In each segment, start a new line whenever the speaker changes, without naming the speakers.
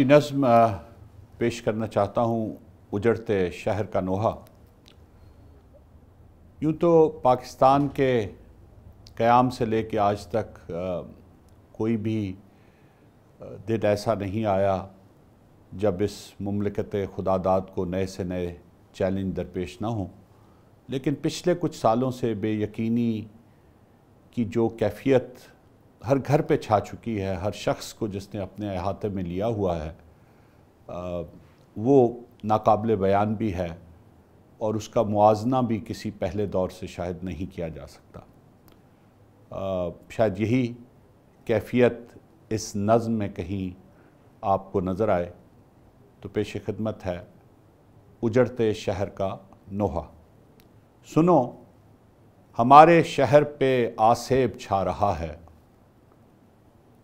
जी नज़म पेश करना चाहता हूँ उजड़ते शहर का नोहा यूँ तो पाकिस्तान के क़याम से ले कर आज तक कोई भी दिन ऐसा नहीं आया जब इस ममलकत खुदादाद को नए से नए चैलेंज दरपेश ना हो लेकिन पिछले कुछ सालों से बेयकीनी की जो कैफियत हर घर पे छा चुकी है हर शख्स को जिसने अपने अहाते में लिया हुआ है आ, वो नाकबिल बयान भी है और उसका मुआजना भी किसी पहले दौर से शायद नहीं किया जा सकता आ, शायद यही कैफियत इस नज़म में कहीं आपको नज़र आए तो पेश खदमत है उजड़ते शहर का नोहा सुनो हमारे शहर पे आसेब छा रहा है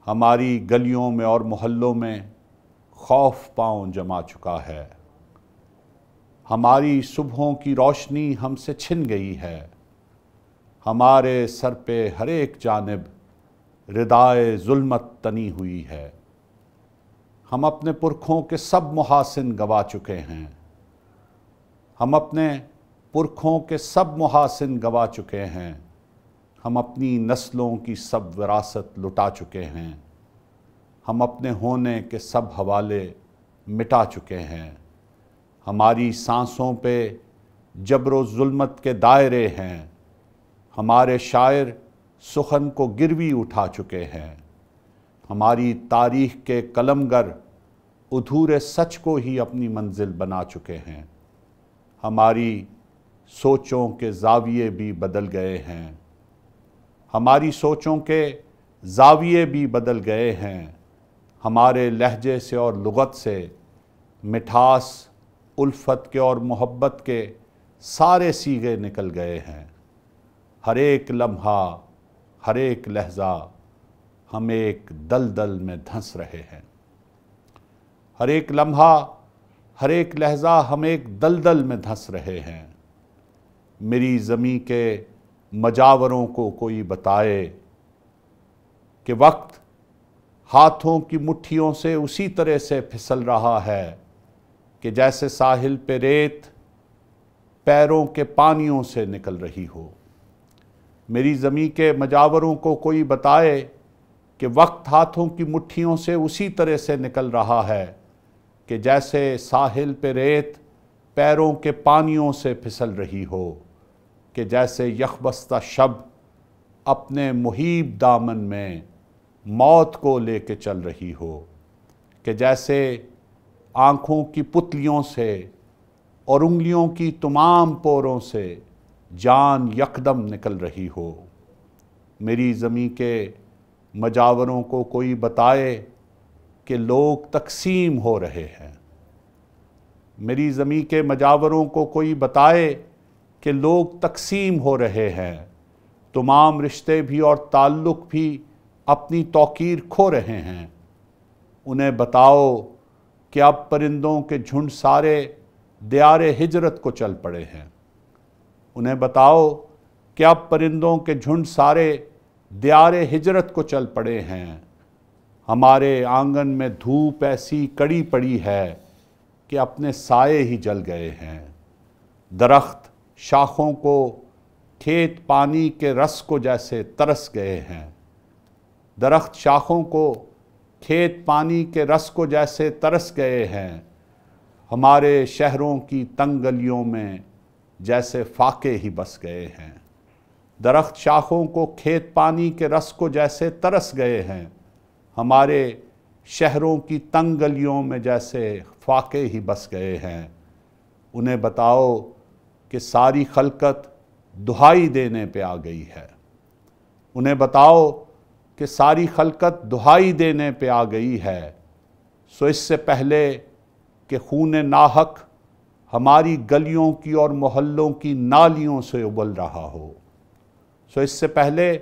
हमारी गलियों में और मोहल्लों में खौफ पाँव जमा चुका है हमारी सुबहों की रोशनी हमसे छिन गई है हमारे सर पे हर एक जानब रिदाए जुल्मत तनी हुई है हम अपने पुरखों के सब मुहासिन गवा चुके हैं हम अपने पुरखों के सब मुहासिन गवा चुके हैं हम अपनी नस्लों की सब विरासत लुटा चुके हैं हम अपने होने के सब हवाले मिटा चुके हैं हमारी सांसों पे जबर जुल्मत के दायरे हैं हमारे शायर सुखन को गिरवी उठा चुके हैं हमारी तारीख के कलमगर अधूरे सच को ही अपनी मंजिल बना चुके हैं हमारी सोचों के जाविये भी बदल गए हैं हमारी सोचों के जाविये भी बदल गए हैं हमारे लहजे से और लगत से मिठास उल्फत के और मोहब्बत के सारे सीगे निकल गए हैं हर एक लम्हा हर एक लहज़ा हम एक दलदल में धंस रहे हैं हर एक लम्हा हर एक लहज़ा हम एक दलदल में धंस रहे हैं मेरी ज़मी के मजावरों को कोई बताए कि वक्त हाथों की मुट्ठियों से उसी तरह से फिसल रहा है कि जैसे साहिल पे रेत पैरों के पानियों से निकल रही हो मेरी ज़मी के मजावरों को कोई बताए कि वक्त हाथों की मुट्ठियों से उसी तरह से निकल रहा है कि जैसे साहिल पे रेत पैरों के पानियों से फिसल रही हो कि जैसे यखबस्ता शब अपने मुहिब दामन में मौत को लेके चल रही हो कि जैसे आँखों की पुतलियों से और उंगलियों की तमाम पोरों से जान यकदम निकल रही हो मेरी ज़मीं के मजावरों को कोई बताए कि लोग तकसीम हो रहे हैं मेरी ज़मी के मजावरों को कोई बताए कि लोग तकसीम हो रहे हैं तमाम रिश्ते भी और ताल्लुक़ भी अपनी तोकीर खो रहे हैं उन्हें बताओ कि अब परिंदों के झुंड सारे दियार हिजरत को चल पड़े हैं उन्हें बताओ कि अब परिंदों के झुंड सारे दियार हिजरत को चल पड़े हैं हमारे आंगन में धूप ऐसी कड़ी पड़ी है कि अपने साए ही जल गए हैं दरख्त शाखों को खेत पानी के रस को जैसे तरस गए हैं दरख्त शाखों को खेत पानी के रस को जैसे तरस गए हैं हमारे शहरों की तंग गलियों में जैसे फाके ही बस गए हैं दरख्त शाखों को खेत पानी के रस को जैसे तरस गए हैं हमारे शहरों की तंग गलियों में जैसे फाके ही बस गए हैं उन्हें बताओ कि सारी खलकत दुहाई देने पे आ गई है उन्हें बताओ कि सारी खलकत दुहाई देने पे आ गई है सो इससे पहले कि खून नाहक हमारी गलियों की और मोहल्लों की नालियों से उबल रहा हो सो इससे पहले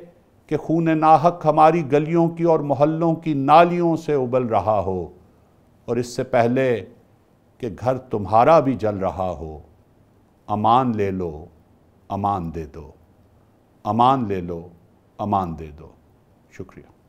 कि खून नाहक हमारी गलियों की और मोहल्लों की नालियों से उबल रहा हो और इससे पहले कि घर तुम्हारा भी जल रहा हो अमान ले लो अमान दे दो अमान ले लो अमान दे दो शुक्रिया